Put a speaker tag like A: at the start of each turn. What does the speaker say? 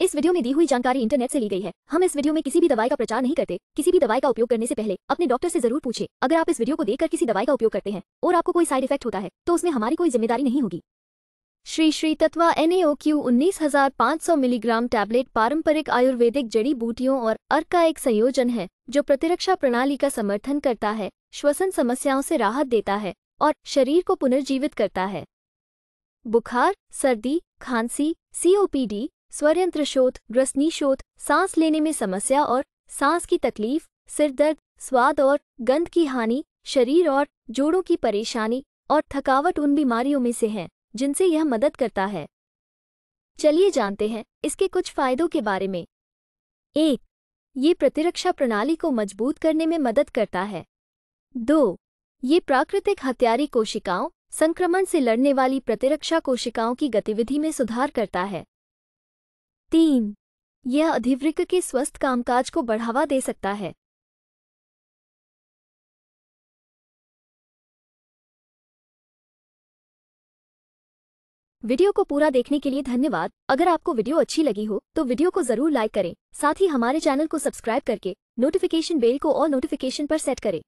A: इस वीडियो में दी हुई जानकारी इंटरनेट से ली गई है हम इस वीडियो में किसी भी दवाई का प्रचार नहीं करते किसी भी दवाई का उपयोग करने से पहले अपने डॉक्टर से जरूर पूछे अगर आप इस वीडियो को देखकर किसी दवाई का उपयोग करते हैं और आपको कोई साइड इफेक्ट होता है तो उसमें हमारी कोई जिम्मेदारी नहीं होगी श्री श्री तत्व एन क्यू उन्नीस हजार पाँच सौ मिलीग्राम टैबलेट पारंपरिक आयुर्वेदिक जड़ी बूटियों और अर्क का एक संयोजन है जो प्रतिरक्षा प्रणाली का समर्थन करता है श्वसन समस्याओं से राहत देता है और शरीर को पुनर्जीवित करता है बुखार सर्दी खांसी सीओपीडी स्वरयंत्र शोध ग्रसनी शोध सांस लेने में समस्या और सांस की तकलीफ सिर दर्द स्वाद और गंध की हानि शरीर और जोड़ों की परेशानी और थकावट उन बीमारियों में से हैं जिनसे यह मदद करता है चलिए जानते हैं इसके कुछ फायदों के बारे में एक ये प्रतिरक्षा प्रणाली को मजबूत करने में मदद करता है दो ये प्राकृतिक हत्यारी कोशिकाओं संक्रमण से लड़ने वाली प्रतिरक्षा कोशिकाओं की गतिविधि में सुधार करता है तीन यह अधिवृक्क के स्वस्थ कामकाज को बढ़ावा दे सकता है वीडियो को पूरा देखने के लिए धन्यवाद अगर आपको वीडियो अच्छी लगी हो तो वीडियो को जरूर लाइक करें साथ ही हमारे चैनल को सब्सक्राइब करके नोटिफिकेशन बेल को और
B: नोटिफिकेशन पर सेट करें